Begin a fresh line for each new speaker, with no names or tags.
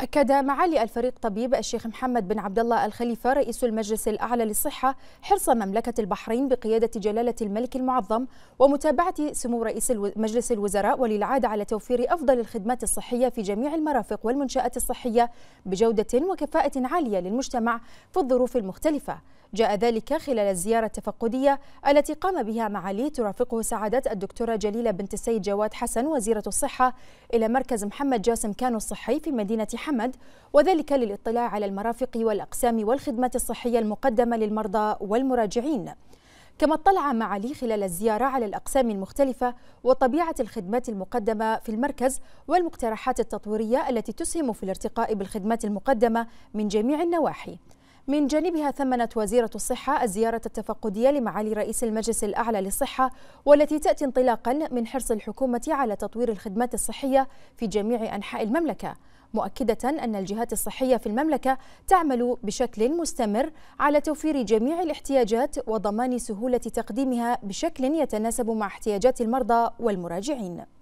أكد معالي الفريق طبيب الشيخ محمد بن عبد الله الخليفة رئيس المجلس الأعلى للصحة حرص مملكة البحرين بقيادة جلالة الملك المعظم ومتابعة سمو رئيس مجلس الوزراء وللعادة على توفير أفضل الخدمات الصحية في جميع المرافق والمنشآت الصحية بجودة وكفاءة عالية للمجتمع في الظروف المختلفة جاء ذلك خلال الزيارة التفقدية التي قام بها معالي ترافقه سعادة الدكتورة جليلة بنت السيد جواد حسن وزيرة الصحة إلى مركز محمد جاسم كانو الصحي في مدينة حمد وذلك للاطلاع على المرافق والأقسام والخدمات الصحية المقدمة للمرضى والمراجعين كما اطلع معالي خلال الزيارة على الأقسام المختلفة وطبيعة الخدمات المقدمة في المركز والمقترحات التطويرية التي تسهم في الارتقاء بالخدمات المقدمة من جميع النواحي من جانبها ثمنت وزيرة الصحة الزيارة التفقدية لمعالي رئيس المجلس الأعلى للصحة والتي تأتي انطلاقا من حرص الحكومة على تطوير الخدمات الصحية في جميع أنحاء المملكة مؤكدة أن الجهات الصحية في المملكة تعمل بشكل مستمر على توفير جميع الاحتياجات وضمان سهولة تقديمها بشكل يتناسب مع احتياجات المرضى والمراجعين